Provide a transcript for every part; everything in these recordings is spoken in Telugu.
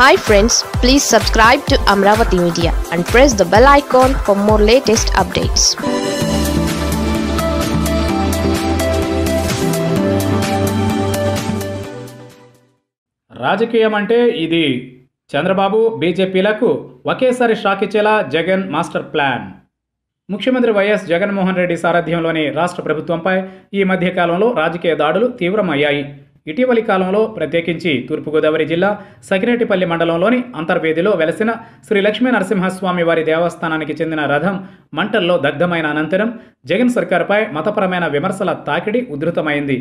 hi friends please subscribe to Amaravati media and press the bell icon for more latest updates రాజకీయం అంటే ఇది చంద్రబాబు బీజేపీలకు ఒకేసారి షాక్ ఇచ్చేలా జగన్ మాస్టర్ ప్లాన్ ముఖ్యమంత్రి వైఎస్ జగన్మోహన్ రెడ్డి సారథ్యంలోని రాష్ట్ర ప్రభుత్వంపై ఈ మధ్యకాలంలో రాజకీయ దాడులు తీవ్రమయ్యాయి ఇటీవలి కాలంలో ప్రత్యేకించి తూర్పుగోదావరి జిల్లా సకిరెడ్డిపల్లి మండలంలోని అంతర్వేదిలో వెలసిన శ్రీ లక్ష్మీ నరసింహస్వామి వారి దేవస్థానానికి చెందిన రథం మంటల్లో దగ్ధమైన అనంతరం జగన్ సర్కార్పై మతపరమైన విమర్శల తాకిడి ఉధృతమైంది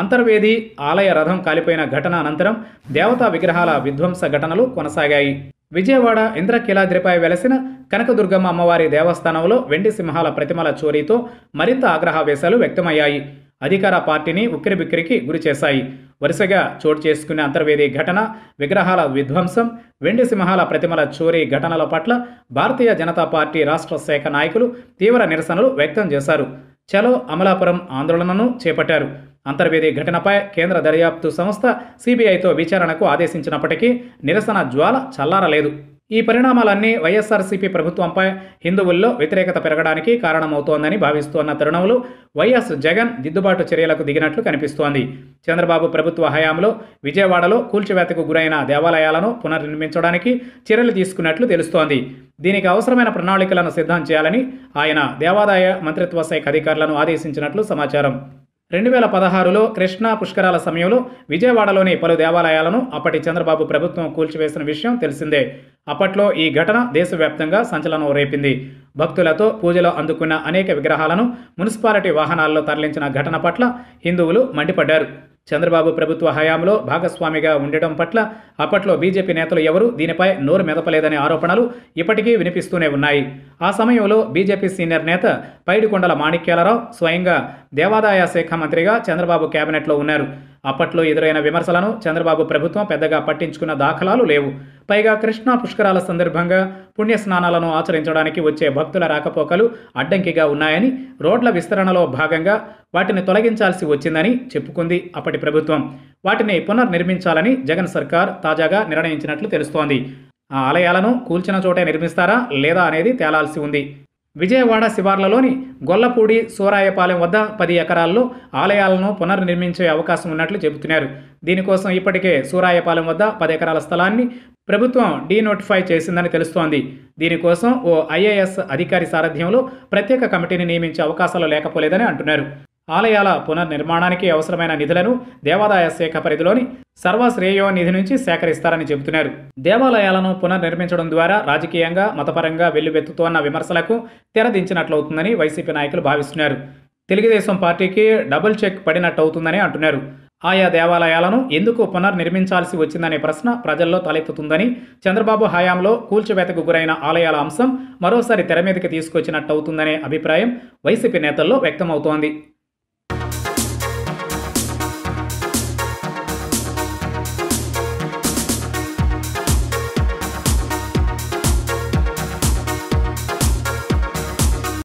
అంతర్వేది ఆలయ రథం కాలిపోయిన ఘటన అనంతరం దేవతా విగ్రహాల విధ్వంస ఘటనలు కొనసాగాయి విజయవాడ ఇంద్రకీలాద్రిపై వెలసిన కనకదుర్గమ్మ అమ్మవారి దేవస్థానంలో వెండి సింహాల ప్రతిమల చోరీతో మరింత ఆగ్రహావేశాలు వ్యక్తమయ్యాయి అధికార పార్టీని ఉక్కిరిబిక్కిరికి గురి చేశాయి వరుసగా చోటు చేసుకునే అంతర్వేది ఘటన విగ్రహాల విధ్వంసం వెండి సింహాల ప్రతిమల చోరీ ఘటనల పట్ల భారతీయ జనతా పార్టీ రాష్ట్ర శాఖ నాయకులు తీవ్ర నిరసనలు వ్యక్తం చేశారు చలో అమలాపురం ఆందోళనను చేపట్టారు అంతర్వేది ఘటనపై కేంద్ర దర్యాప్తు సంస్థ సిబిఐతో విచారణకు ఆదేశించినప్పటికీ నిరసన జ్వాల చల్లారలేదు ఈ పరిణామాలన్నీ వైఎస్ఆర్సీపీ ప్రభుత్వంపై హిందువుల్లో వ్యతిరేకత పెరగడానికి కారణమవుతోందని భావిస్తోన్న తరుణములు వైఎస్ జగన్ దిద్దుబాటు చర్యలకు దిగినట్లు కనిపిస్తోంది చంద్రబాబు ప్రభుత్వ హయాంలో విజయవాడలో కూల్చివేతకు గురైన దేవాలయాలను పునర్నిర్మించడానికి చర్యలు తీసుకున్నట్లు తెలుస్తోంది దీనికి అవసరమైన ప్రణాళికలను సిద్ధం చేయాలని ఆయన దేవాదాయ మంత్రిత్వ శాఖ అధికారులను ఆదేశించినట్లు సమాచారం రెండు వేల పదహారులో కృష్ణా పుష్కరాల సమయంలో విజయవాడలోని పలు దేవాలయాలను అప్పటి చంద్రబాబు ప్రభుత్వం కూల్చివేసిన విషయం తెలిసిందే అప్పట్లో ఈ ఘటన దేశవ్యాప్తంగా సంచలనం రేపింది భక్తులతో పూజలో అందుకున్న అనేక విగ్రహాలను మున్సిపాలిటీ వాహనాల్లో తరలించిన ఘటన పట్ల హిందువులు మండిపడ్డారు చంద్రబాబు ప్రభుత్వ హయాంలో భాగస్వామిగా ఉండటం పట్ల అప్పట్లో బీజేపీ నేతలు ఎవరూ దీనిపై నోరు మెదపలేదనే ఆరోపణలు ఇప్పటికీ వినిపిస్తూనే ఉన్నాయి ఆ సమయంలో బీజేపీ సీనియర్ నేత పైడికొండల మాణిక్యాలరావు స్వయంగా దేవాదాయ శాఖ మంత్రిగా చంద్రబాబు కేబినెట్లో ఉన్నారు అప్పట్లో ఎదురైన విమర్శలను చంద్రబాబు ప్రభుత్వం పెద్దగా పట్టించుకున్న దాఖలాలు లేవు పైగా కృష్ణా పుష్కరాల సందర్భంగా పుణ్య స్నానాలను ఆచరించడానికి వచ్చే భక్తుల రాకపోకలు అడ్డంకిగా ఉన్నాయని రోడ్ల విస్తరణలో భాగంగా వాటిని తొలగించాల్సి వచ్చిందని చెప్పుకుంది అప్పటి ప్రభుత్వం వాటిని పునర్నిర్మించాలని జగన్ సర్కార్ తాజాగా నిర్ణయించినట్లు తెలుస్తోంది ఆ ఆలయాలను కూల్చిన చోటే నిర్మిస్తారా లేదా అనేది తేలాల్సి ఉంది విజయవాడ శివార్లలోని గొల్లపూడి సూరాయపాలెం వద్ద పది ఎకరాల్లో ఆలయాలను పునర్నిర్మించే అవకాశం ఉన్నట్లు చెబుతున్నారు దీనికోసం ఇప్పటికే సూరాయపాలెం వద్ద పది ఎకరాల స్థలాన్ని ప్రభుత్వం డీనోటిఫై చేసిందని తెలుస్తోంది దీనికోసం ఓ ఐఏఎస్ అధికారి సారథ్యంలో ప్రత్యేక కమిటీని నియమించే అవకాశాలు లేకపోలేదని అంటున్నారు ఆలయాల పునర్నిర్మాణానికి అవసరమైన నిధులను దేవాదాయ శాఖ పరిధిలోని సర్వశ్రేయో నిధి నుంచి సేకరిస్తారని చెబుతున్నారు దేవాలయాలను పునర్నిర్మించడం ద్వారా రాజకీయంగా మతపరంగా వెల్లువెత్తుతోన్న విమర్శలకు తెరదించినట్లవుతుందని వైసీపీ నాయకులు భావిస్తున్నారు తెలుగుదేశం పార్టీకి డబుల్ చెక్ పడినట్టవుతుందని అంటున్నారు ఆయా దేవాలయాలను ఎందుకు పునర్నిర్మించాల్సి వచ్చిందనే ప్రశ్న ప్రజల్లో తలెత్తుతుందని చంద్రబాబు హయాంలో కూల్చివేతకు గురైన ఆలయాల అంశం మరోసారి తెర మీదకి తీసుకొచ్చినట్టవుతుందనే అభిప్రాయం వైసీపీ నేతల్లో వ్యక్తమవుతోంది